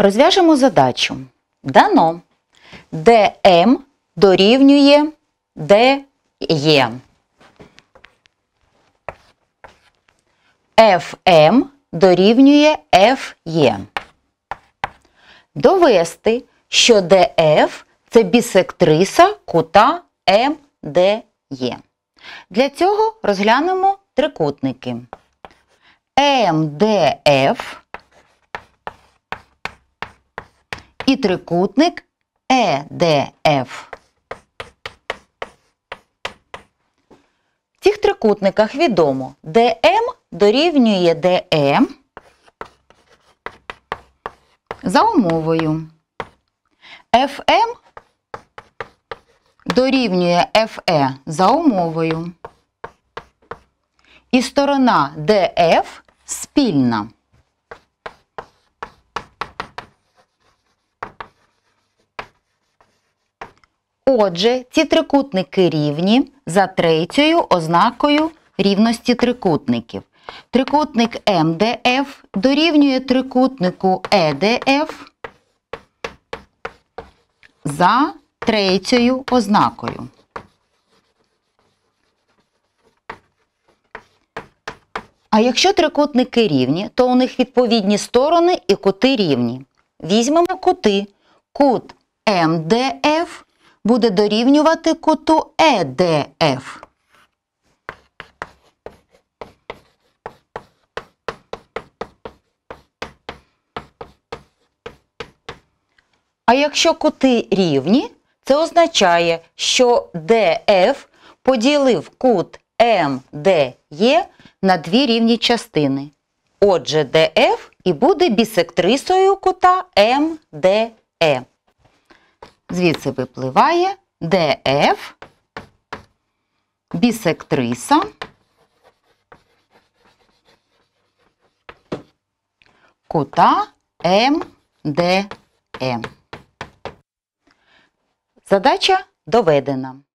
Розв'яжемо задачу. Дано ДМ дорівнює ДЕ, FM дорівнює FE. Довести, що ДФ це бісектриса кута МДЕ. Для цього розглянемо трикутники. МДФ і трикутник ЕДФ. В цих трикутниках відомо ДМ дорівнює ДМ е за умовою. ФМ дорівнює ФЕ за умовою. І сторона ДФ спільна. Отже, ці трикутники рівні за третьою ознакою рівності трикутників. Трикутник МДФ дорівнює трикутнику ЕДФ за третьою ознакою. А якщо трикутники рівні, то у них відповідні сторони і кути рівні. Візьмемо кути. Кут МДФ буде дорівнювати куту ЕДФ. E а якщо кути рівні, це означає, що DF поділив кут МДЕ e на дві рівні частини. Отже, DF і буде бісектрисою кута МДЕ. Звідси випливає ДФ бісектриса кута МДМ. Задача доведена.